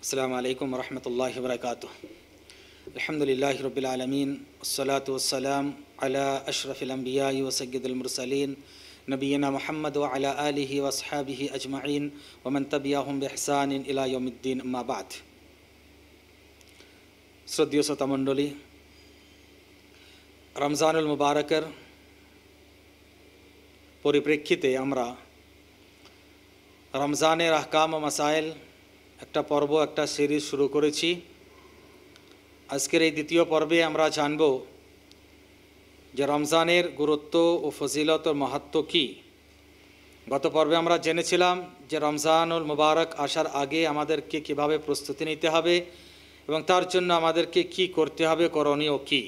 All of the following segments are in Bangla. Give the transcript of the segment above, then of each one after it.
السلام عليكم ورحمة الله وبركاته الحمد لله رب العالمين والصلاة والسلام على أشرف الأنبياء وسيد المرسلين نبينا محمد وعلى آله وأصحابه أجمعين ومن تبعهم بإحسان إلى يوم الدين أما بعد শ্রদ্ধীয় শ্রোতামণ্ডলী رمضان المبارك পরিপ্রেক্ষিতে আমরা রমজানের আহকাম ও মাসাইল একটা পর্ব একটা সিরিজ শুরু করেছি আজকের এই দ্বিতীয় পর্বে আমরা জানব যে রমজানের গুরুত্ব ও ফজিলত ও মাহাত্ম কী গত পর্বে আমরা জেনেছিলাম যে রমজানুল মুবারক আসার আগে আমাদেরকে কিভাবে প্রস্তুতি নিতে হবে এবং তার জন্য আমাদেরকে কি করতে হবে করণীয় কী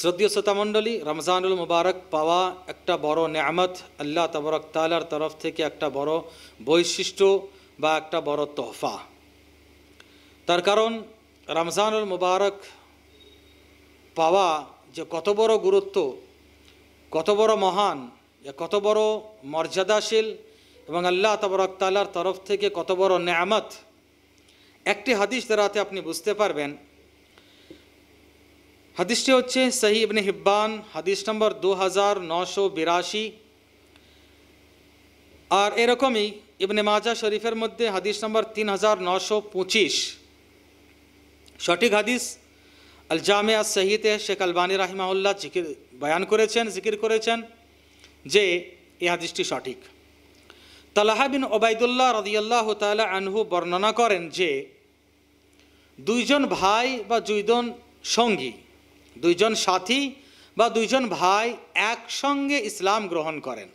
শ্রদ্ধীয় শ্রোতামণ্ডলী রমজানুল মুবারক পাওয়া একটা বড় নেয়ামত আল্লাহ তবরকতালার তালার তরফ থেকে একটা বড় বৈশিষ্ট্য বা একটা বড় তোহফা তার কারণ রমজানুল মুবারক পাওয়া যে কত বড় গুরুত্ব কত বড় মহান কত বড় মর্যাদাশীল এবং আল্লাহ তবরক তরফ থেকে কত বড় নেয়ামত একটি হাদিস দ্বারাতে আপনি বুঝতে পারবেন হাদিসটি হচ্ছে সহি ইবনে হিব্বান হাদিস নম্বর দু হাজার নশো বিরাশি আর এরকমই ইবনে মাজা শরীফের মধ্যে হাদিস নম্বর তিন হাজার নশো পঁচিশ সঠিক হাদিস আল জামিয়া সহিতে শেখ আলবানী রাহিমাউল্লাহ জিকির বয়ান করেছেন জিকির করেছেন যে এই হাদিসটি সঠিক তালাহা বিন ওবায়দুল্লাহ রদিয়াল্লাহ তালা আনহু বর্ণনা করেন যে দুইজন ভাই বা দুইজন সঙ্গী দুইজন সাথী বা দুইজন ভাই একসঙ্গে ইসলাম গ্রহণ করেন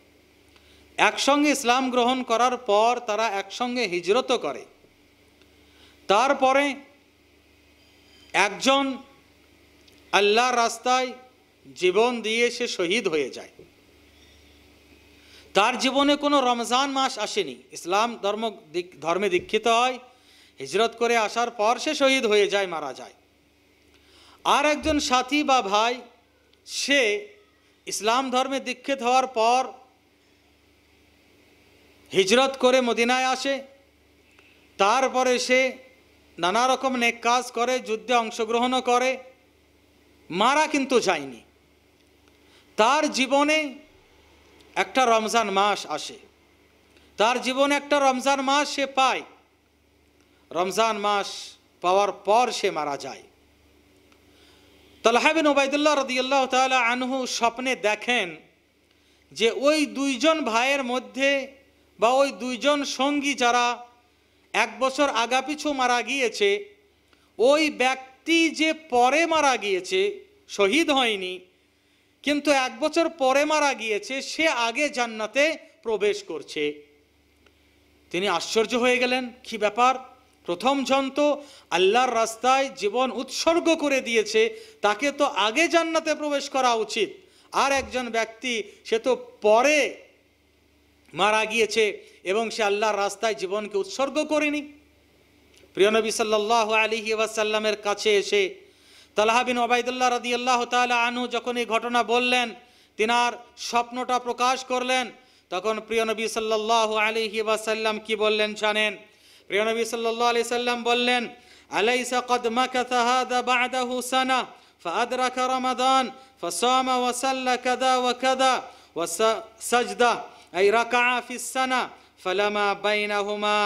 একসঙ্গে ইসলাম গ্রহণ করার পর তারা একসঙ্গে হিজরত করে তারপরে একজন আল্লাহর রাস্তায় জীবন দিয়ে সে শহীদ হয়ে যায় তার জীবনে কোনো রমজান মাস আসেনি ইসলাম ধর্ম ধর্মে দীক্ষিত হয় হিজরত করে আসার পর সে শহীদ হয়ে যায় মারা যায় আর একজন সাথী বা ভাই সে ইসলাম ধর্মে দীক্ষিত হওয়ার পর হিজরত করে মদিনায় আসে তারপরে সে নানা রকম নেক কাজ করে যুদ্ধে অংশগ্রহণও করে মারা কিন্তু যায়নি তার জীবনে একটা রমজান মাস আসে তার জীবনে একটা রমজান মাস সে পায় রমজান মাস পাওয়ার পর সে মারা যায় তালাহাবিন ওবায়দুল্লাহ রদিয়াল্লাহ তালা আনহু স্বপ্নে দেখেন যে ওই দুইজন ভাইয়ের মধ্যে বা ওই দুইজন সঙ্গী যারা এক বছর আগাপিছু মারা গিয়েছে ওই ব্যক্তি যে পরে মারা গিয়েছে শহীদ হয়নি কিন্তু এক বছর পরে মারা গিয়েছে সে আগে জান্নাতে প্রবেশ করছে তিনি আশ্চর্য হয়ে গেলেন কি ব্যাপার প্রথম জন তো আল্লাহর রাস্তায় জীবন উৎসর্গ করে দিয়েছে তাকে তো আগে জান্নাতে প্রবেশ করা উচিত আর একজন ব্যক্তি সে তো পরে মারা গিয়েছে এবং সে আল্লাহর রাস্তায় জীবনকে উৎসর্গ করেনি নবী সাল্লাহ আলী ওয়াসাল্লামের কাছে এসে তালাহাবিন ওবায়দুল্লাহ রদি আল্লাহ তালা আনু যখন এই ঘটনা বললেন তিনার স্বপ্নটা প্রকাশ করলেন তখন নবী সাল্লাহ আলিহি ওয়াসাল্লাম কি বললেন জানেন নবী সাল্লাহ আলি সাল্লাম বললেন আলাইসা কদ মাকাথা বাদা হুসানা فأدرك رمضان فصام وصلى كذا وكذا وسجد أي ركع في السنة فلما بينهما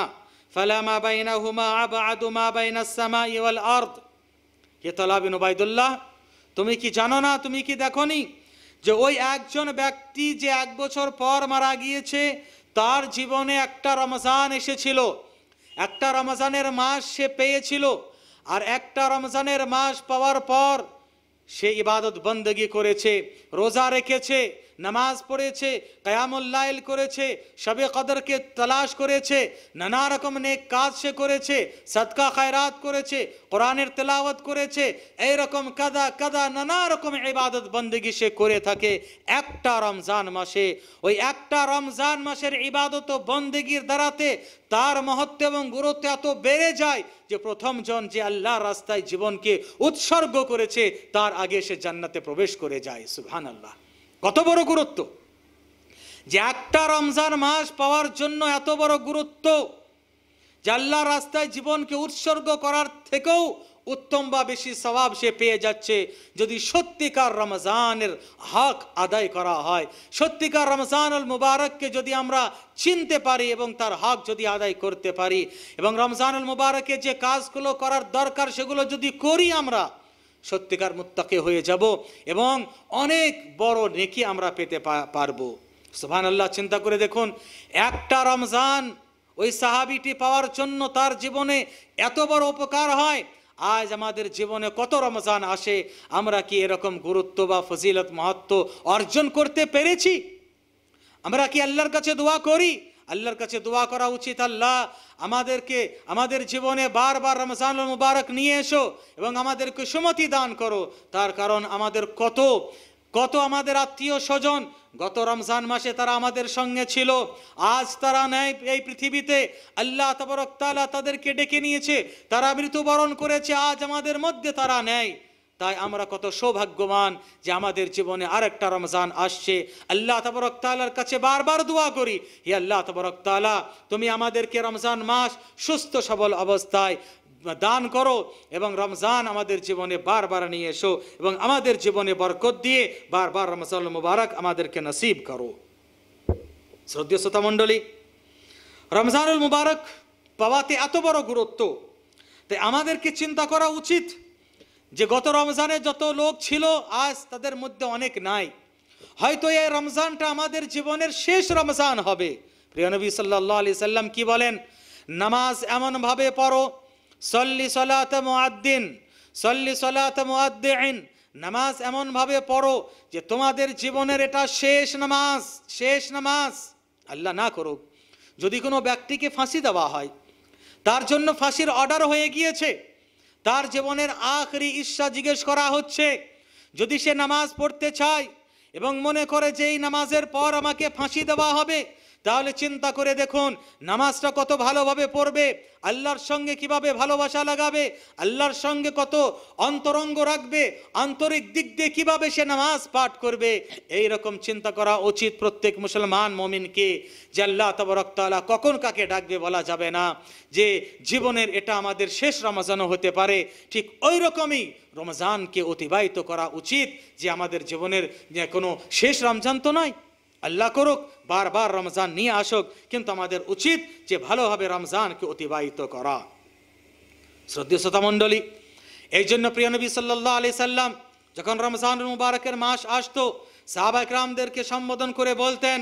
فلما بينهما أبعد ما بين السماء والأرض হে তলা বিন তুমি কি জানো না তুমি কি দেখো নি যে ওই একজন ব্যক্তি যে এক বছর পর মারা গিয়েছে তার জীবনে একটা রমজান এসেছিল একটা রমজানের মাস সে পেয়েছিল আর একটা রমজানের মাস পাওয়ার পর সে ইবাদত বন্দগি করেছে রোজা রেখেছে নামাজ পড়েছে কায়ামুল্লাইল করেছে সবে কদরকে তালাশ করেছে নানা রকম নেক কাজ সে করেছে সদকা খায়রাত করেছে কোরআনের তেলাওয়াত করেছে এইরকম কাদা কাদা নানা রকম ইবাদত বন্দেগি সে করে থাকে একটা রমজান মাসে ওই একটা রমজান মাসের ইবাদত ও বন্দেগির দ্বারাতে তার মহত্ব এবং গুরুত্ব এত বেড়ে যায় যে প্রথম জন যে আল্লাহ রাস্তায় জীবনকে উৎসর্গ করেছে তার আগে সে জান্নাতে প্রবেশ করে যায় সুহান আল্লাহ কত বড় গুরুত্ব যে একটা রমজান মাস পাওয়ার জন্য এত বড় গুরুত্ব জাল্লা রাস্তায় জীবনকে উৎসর্গ করার থেকেও উত্তম বা বেশি স্বভাব সে পেয়ে যাচ্ছে যদি সত্যিকার রমজানের হক আদায় করা হয় সত্যিকার রমজান আল মুবারককে যদি আমরা চিনতে পারি এবং তার হক যদি আদায় করতে পারি এবং রমজান আল মুবারকের যে কাজগুলো করার দরকার সেগুলো যদি করি আমরা সত্যিকার মুত্তাকে হয়ে যাব এবং অনেক বড় নেকি আমরা পেতে পারবো সোহান আল্লাহ চিন্তা করে দেখুন একটা রমজান ওই সাহাবিটি পাওয়ার জন্য তার জীবনে এত বড় উপকার হয় আজ আমাদের জীবনে কত রমজান আসে আমরা কি এরকম গুরুত্ব বা ফজিলত মহত্ব অর্জন করতে পেরেছি আমরা কি আল্লাহর কাছে দোয়া করি আল্লাহর কাছে দোয়া করা উচিত আল্লাহ আমাদেরকে আমাদের জীবনে বারবার রমজান মুবারক নিয়ে এসো এবং আমাদেরকে সুমতি দান করো তার কারণ আমাদের কত কত আমাদের আত্মীয় স্বজন গত রমজান মাসে তারা আমাদের সঙ্গে ছিল আজ তারা নেয় এই পৃথিবীতে আল্লাহ তবরক তালা তাদেরকে ডেকে নিয়েছে তারা মৃত্যুবরণ করেছে আজ আমাদের মধ্যে তারা নেয় তাই আমরা কত সৌভাগ্যবান যে আমাদের জীবনে আরেকটা রমজান আসছে আল্লাহ তবরক তালার কাছে বারবার দোয়া করি হে আল্লাহ তবরক তালা তুমি আমাদেরকে রমজান মাস সুস্থ সবল অবস্থায় দান করো এবং রমজান আমাদের জীবনে বারবার নিয়ে এসো এবং আমাদের জীবনে বরকত দিয়ে বারবার রমজান মুবারক আমাদেরকে নসিব করো শ্রদ্ধীয় শ্রোতা মণ্ডলী রমজানুল মুবারক পাওয়াতে এত বড় গুরুত্ব তাই আমাদেরকে চিন্তা করা উচিত যে গত রমজানে যত লোক ছিল আজ তাদের মধ্যে অনেক নাই হয়তো এই রমজানটা আমাদের জীবনের শেষ রমজান হবে নবী সাল্লাহ আলি সাল্লাম কি বলেন নামাজ এমনভাবে পড়ো সল্লি সলাত মুআদ্দিন সল্লি সলাত মুআদ্দিন নামাজ এমনভাবে পড়ো যে তোমাদের জীবনের এটা শেষ নামাজ শেষ নামাজ আল্লাহ না করুক যদি কোনো ব্যক্তিকে ফাঁসি দেওয়া হয় তার জন্য ফাঁসির অর্ডার হয়ে গিয়েছে তার জীবনের আখরি ঈর্ষা জিজ্ঞেস করা হচ্ছে যদি সে নামাজ পড়তে চায় এবং মনে করে যে এই নামাজের পর আমাকে ফাঁসি দেওয়া হবে তাহলে চিন্তা করে দেখুন নামাজটা কত ভালোভাবে পড়বে আল্লাহর সঙ্গে কিভাবে ভালোবাসা লাগাবে আল্লাহর সঙ্গে কত অন্তরঙ্গ রাখবে আন্তরিক দিক দিয়ে কিভাবে সে নামাজ পাঠ করবে এই রকম চিন্তা করা উচিত প্রত্যেক মুসলমান মমিনকে যে আল্লাহ তবরকালা কখন কাকে ডাকবে বলা যাবে না যে জীবনের এটা আমাদের শেষ রমজানও হতে পারে ঠিক ওই রকমই রমজানকে অতিবাহিত করা উচিত যে আমাদের জীবনের কোনো শেষ রমজান তো নয় আল্লাহ করুক বারবার রমজান নিয়ে আসুক কিন্তু আমাদের উচিত যে ভালোভাবে রমজানকে অতিবাহিত করা শ্রদ্ধীয় মণ্ডলী এই জন্য নবী সাল্লাহ আলি সাল্লাম যখন রমজান মুবারকের মাস আসতো সাহাবা ইকরামদেরকে সম্বোধন করে বলতেন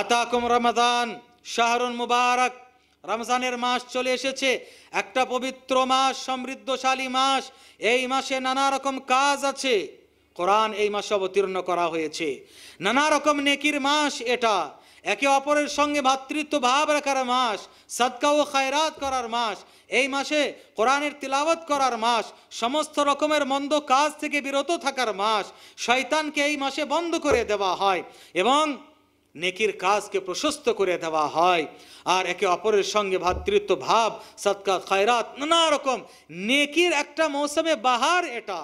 আতাকুম রমাদান শাহরুন মুবারক রমজানের মাস চলে এসেছে একটা পবিত্র মাস সমৃদ্ধশালী মাস এই মাসে নানা রকম কাজ আছে কোরআন এই মাসে অবতীর্ণ করা হয়েছে নানা রকম নেকির মাস এটা একে অপরের সঙ্গে ভাতৃত্ব ভাব রাখার মাস সাদকা ও খায়রাত করার মাস এই মাসে কোরআনের তিলাবত করার মাস সমস্ত রকমের মন্দ কাজ থেকে বিরত থাকার মাস শয়তানকে এই মাসে বন্ধ করে দেওয়া হয় এবং নেকির কাজকে প্রশস্ত করে দেওয়া হয় আর একে অপরের সঙ্গে ভাতৃত্ব ভাব সৎকা খায়রাত নানা রকম নেকির একটা মৌসুমে বাহার এটা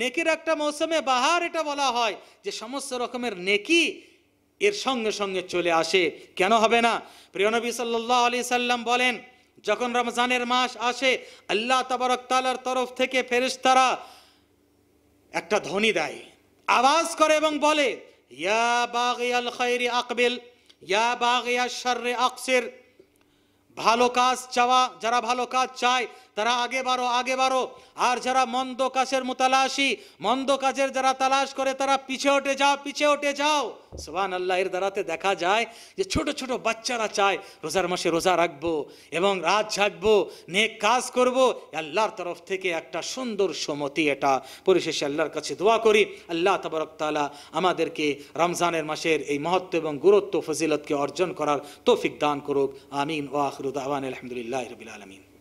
নেকির একটা মৌসুমে বাহার এটা বলা হয় যে সমস্ত রকমের নেকি এর সঙ্গে সঙ্গে চলে আসে কেন হবে না প্রিয়নবী সাল্লাহ আলি সাল্লাম বলেন যখন রমজানের মাস আসে আল্লাহ তাবারক তালার তরফ থেকে ফেরেশতারা একটা ধ্বনি দেয় আওয়াজ করে এবং বলে ইয়া ইয়া ভালো কাজ চাওয়া যারা ভালো কাজ চায় তারা আগে বারো আগে বারো আর যারা মন্দ কাজের মোতালাসি মন্দ কাজের যারা তালাশ করে তারা পিছিয়ে ওঠে যাও পিছিয়ে ওঠে যাও সোহান এর দ্বারাতে দেখা যায় যে ছোট ছোট বাচ্চারা চায় রোজার মাসে রোজা রাখবো এবং রাত ঝাঁকবো নেক কাজ করব আল্লাহর তরফ থেকে একটা সুন্দর সমতি এটা পরিশেষে আল্লাহর কাছে দোয়া করি আল্লাহ তবরক তালা আমাদেরকে রমজানের মাসের এই মহত্ব এবং গুরুত্ব ফজিলতকে অর্জন করার তৌফিক দান করুক আমিন ওয়াহরুদ আওয়ান আলহামদুলিল্লাহ রবিল আলমিন